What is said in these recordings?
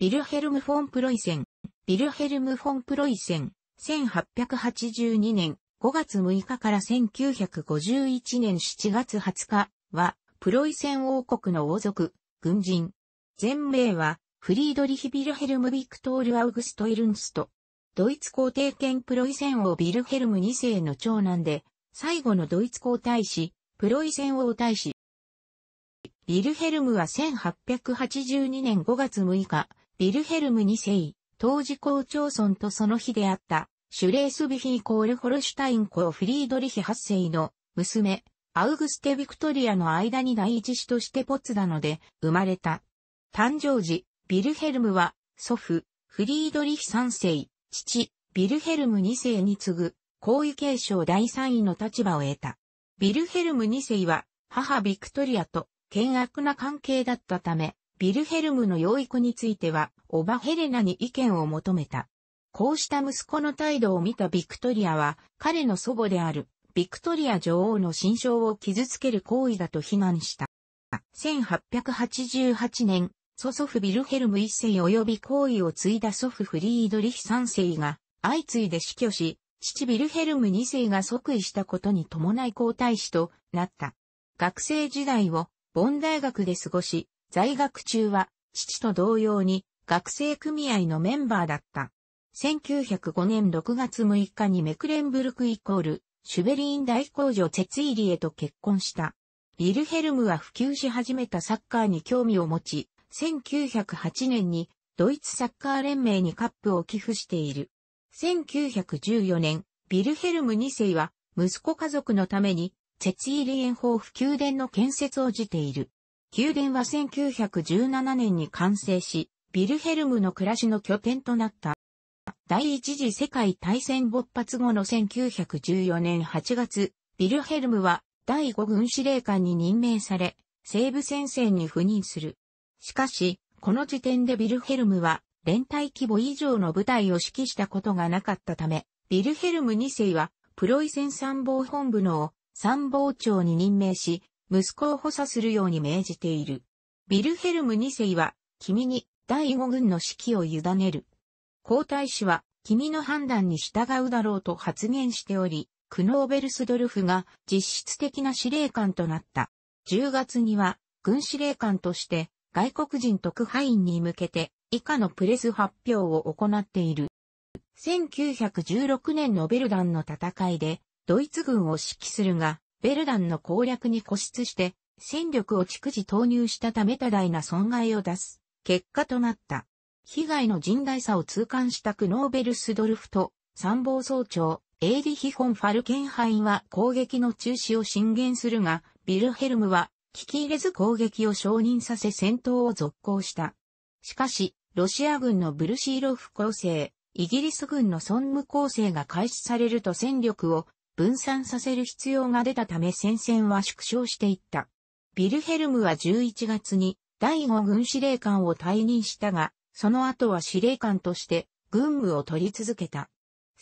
ビルヘルム・フォン・プロイセン。ビルヘルム・フォン・プロイセン。1882年5月6日から1951年7月20日は、プロイセン王国の王族、軍人。全名は、フリードリヒ・ビルヘルム・ビクトール・アウグスト・イルンスト。ドイツ皇帝兼プロイセン王ビルヘルム2世の長男で、最後のドイツ皇太子、プロイセン王太子。ビルヘルムは1882年5月6日、ビルヘルム2世、当時校長村とその日であった、シュレースビヒイコールホルシュタイン校フリードリヒ8世の娘、アウグステ・ビクトリアの間に第一子としてポツダので生まれた。誕生時、ビルヘルムは祖父、フリードリヒ3世、父、ビルヘルム2世に次ぐ、皇位継承第3位の立場を得た。ビルヘルム2世は、母ビクトリアと、険悪な関係だったため、ビルヘルムの養育については、オバヘレナに意見を求めた。こうした息子の態度を見たビクトリアは、彼の祖母である、ビクトリア女王の心象を傷つける行為だと非難した。1888年、祖祖父ビルヘルム一世及び行為を継いだ祖父フリードリヒ三世が相次いで死去し、父ビルヘルム二世が即位したことに伴い皇太子となった。学生時代をボン大学で過ごし、在学中は、父と同様に学生組合のメンバーだった。1905年6月6日にメクレンブルクイコール、シュベリーン大工場ツイリエと結婚した。ビルヘルムは普及し始めたサッカーに興味を持ち、1908年にドイツサッカー連盟にカップを寄付している。1914年、ビルヘルム2世は息子家族のために、ツイリエン法普及殿の建設を辞ている。宮殿は1917年に完成し、ビルヘルムの暮らしの拠点となった。第一次世界大戦勃発後の1914年8月、ビルヘルムは第5軍司令官に任命され、西部戦線に赴任する。しかし、この時点でビルヘルムは、連隊規模以上の部隊を指揮したことがなかったため、ビルヘルム2世は、プロイセン参謀本部の参謀長に任命し、息子を補佐するように命じている。ビルヘルム2世は、君に第5軍の指揮を委ねる。皇太子は、君の判断に従うだろうと発言しており、クノーベルスドルフが実質的な司令官となった。10月には、軍司令官として、外国人特派員に向けて、以下のプレス発表を行っている。1916年のベルダンの戦いで、ドイツ軍を指揮するが、ベルダンの攻略に固執して、戦力を逐次投入したため多大な損害を出す、結果となった。被害の甚大さを痛感したクノーベルスドルフと参謀総長、エイリヒ・フォン・ファルケンハインは攻撃の中止を進言するが、ビルヘルムは聞き入れず攻撃を承認させ戦闘を続行した。しかし、ロシア軍のブルシーロフ構成、イギリス軍のソンム構成が開始されると戦力を分散させる必要が出たため戦線は縮小していった。ビルヘルムは11月に第5軍司令官を退任したが、その後は司令官として軍務を取り続けた。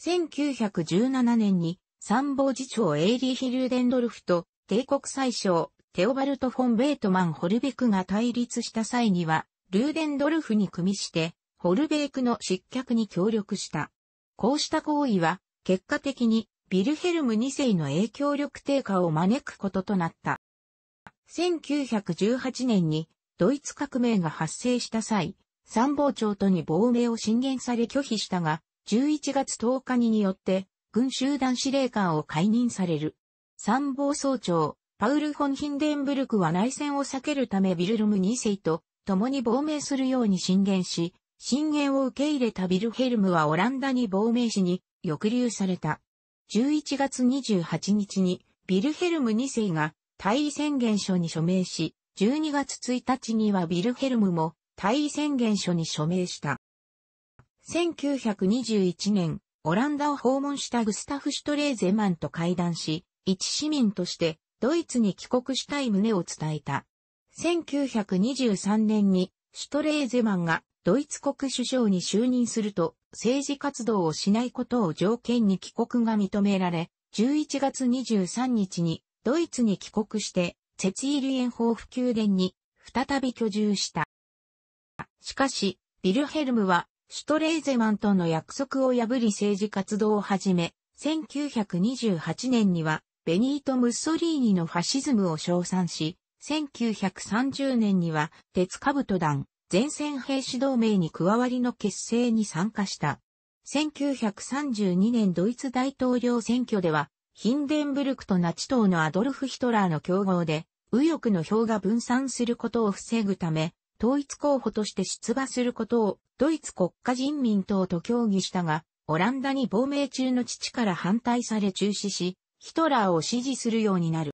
1917年に参謀次長エイリー・ヒルデンドルフと帝国最相テオバルト・フォン・ベートマン・ホルベクが対立した際には、ルーデンドルフに組みして、ホルベークの失脚に協力した。こうした行為は、結果的にビルヘルム2世の影響力低下を招くこととなった。1918年にドイツ革命が発生した際、参謀長とに亡命を進言され拒否したが、11月10日にによって、軍集団司令官を解任される。参謀総長、パウル・フォン・ヒンデンブルクは内戦を避けるためビルルム2世と共に亡命するように進言し、進言を受け入れたビルヘルムはオランダに亡命しに抑留された。11月28日にビルヘルム2世が大位宣言書に署名し、12月1日にはビルヘルムも大位宣言書に署名した。1921年、オランダを訪問したグスタフ・シュトレーゼマンと会談し、一市民としてドイツに帰国したい旨を伝えた。1923年にシュトレーゼマンがドイツ国首相に就任すると、政治活動をしないことを条件に帰国が認められ、11月23日にドイツに帰国して、ツェツィーエンホーフ宮殿に再び居住した。しかし、ビルヘルムは、シュトレーゼマンとの約束を破り政治活動を始め、1928年には、ベニート・ムッソリーニのファシズムを称賛し、1930年には、鉄兜団、前線兵士同盟に加わりの結成に参加した。1932年ドイツ大統領選挙では、ヒンデンブルクとナチ党のアドルフ・ヒトラーの競合で、右翼の票が分散することを防ぐため、統一候補として出馬することをドイツ国家人民党と協議したが、オランダに亡命中の父から反対され中止し、ヒトラーを支持するようになる。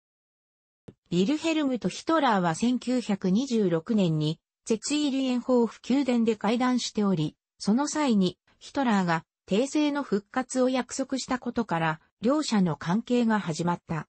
ビルヘルムとヒトラーは1926年に絶ェツーリエンホーフ宮殿で会談しており、その際にヒトラーが帝政の復活を約束したことから、両者の関係が始まった。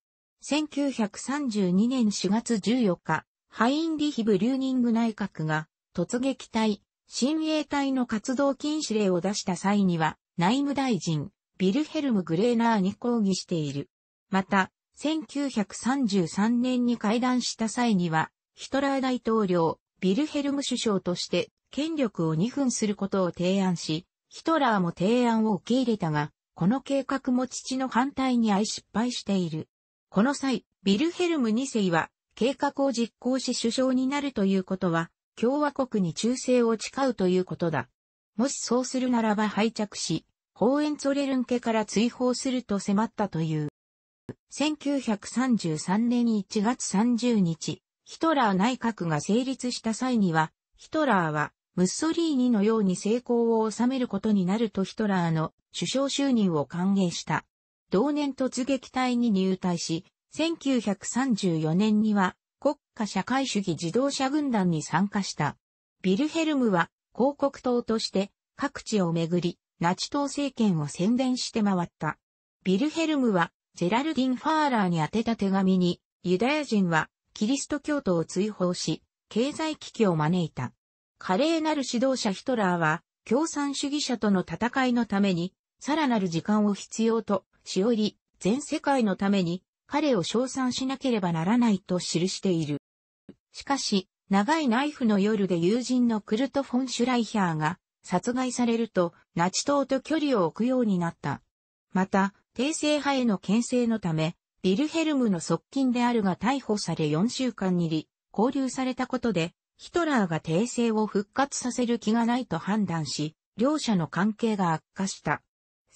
1932年4月14日、ハインリヒブ・リューニング内閣が突撃隊、親衛隊の活動禁止令を出した際には、内務大臣、ビルヘルム・グレーナーに抗議している。また、1933年に会談した際には、ヒトラー大統領、ビルヘルム首相として権力を二分することを提案し、ヒトラーも提案を受け入れたが、この計画も父の反対に愛失敗している。この際、ビルヘルム2世は計画を実行し首相になるということは、共和国に忠誠を誓うということだ。もしそうするならば敗着し、ホーエンツォレルン家から追放すると迫ったという。1933年1月30日、ヒトラー内閣が成立した際には、ヒトラーはムッソリーニのように成功を収めることになるとヒトラーの首相就任を歓迎した。同年突撃隊に入隊し、1934年には国家社会主義自動車軍団に参加した。ビルヘルムは広告党として各地をめぐり、ナチ党政権を宣伝して回った。ビルヘルムはジェラルディン・ファーラーに宛てた手紙に、ユダヤ人はキリスト教徒を追放し、経済危機を招いた。華麗なる指導者ヒトラーは、共産主義者との戦いのために、さらなる時間を必要と、しおり、全世界のために、彼を称賛しなければならないと記している。しかし、長いナイフの夜で友人のクルト・フォン・シュライヒャーが殺害されると、ナチ党と距離を置くようになった。また、帝政派への牽制のため、ビルヘルムの側近であるが逮捕され4週間にり、交流されたことで、ヒトラーが帝政を復活させる気がないと判断し、両者の関係が悪化した。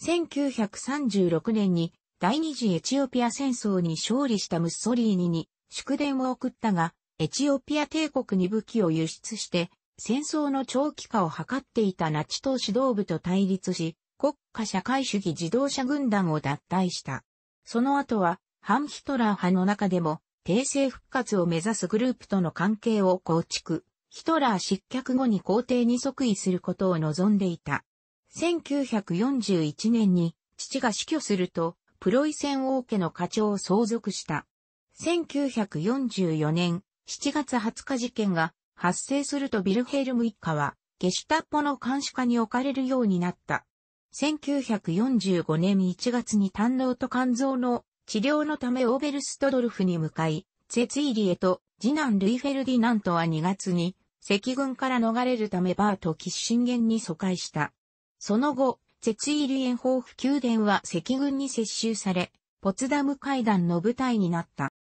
1936年に第二次エチオピア戦争に勝利したムッソリーニに祝電を送ったが、エチオピア帝国に武器を輸出して、戦争の長期化を図っていたナチ党指導部と対立し、国家社会主義自動車軍団を脱退した。その後は、反ヒトラー派の中でも、帝政復活を目指すグループとの関係を構築、ヒトラー失脚後に皇帝に即位することを望んでいた。1941年に父が死去すると、プロイセン王家の課長を相続した。1944年7月20日事件が発生するとビルヘルム一家は、ゲシュタッポの監視下に置かれるようになった。1945年1月に胆のうと肝臓の治療のためオーベルストドルフに向かい、ツェツイリエと、次男ルイ・フェルディナントは2月に、赤軍から逃れるためバート・キッシンゲンに疎開した。その後、ツェツイリエンホーフ宮殿は赤軍に接収され、ポツダム会談の舞台になった。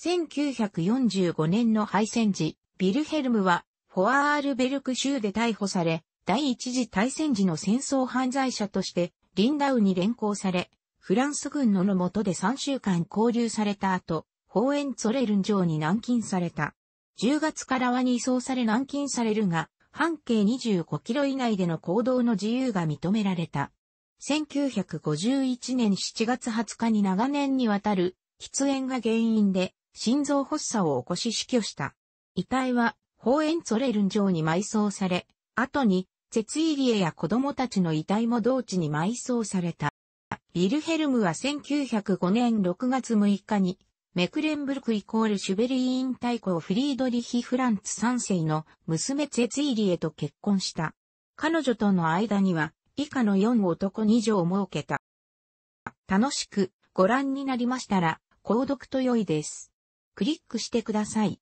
1945年の敗戦時、ビルヘルムは、フォアールベルク州で逮捕され、第一次大戦時の戦争犯罪者として、リンダウに連行され、フランス軍ののもとで3週間交流された後、ホーエンツォレルン城に軟禁された。10月からはに移送され軟禁されるが、半径25キロ以内での行動の自由が認められた。1951年7月20日に長年にわたる喫煙が原因で心臓発作を起こし死去した。遺体はホーエンツォレルン城に埋葬され、後に、ツェツイリエや子供たちの遺体も同地に埋葬された。ヴィルヘルムは1905年6月6日に、メクレンブルクイコールシュベリーン大公フリードリヒ・フランツ3世の娘ツェツイリエと結婚した。彼女との間には、以下の4男2女を設けた。楽しくご覧になりましたら、購読と良いです。クリックしてください。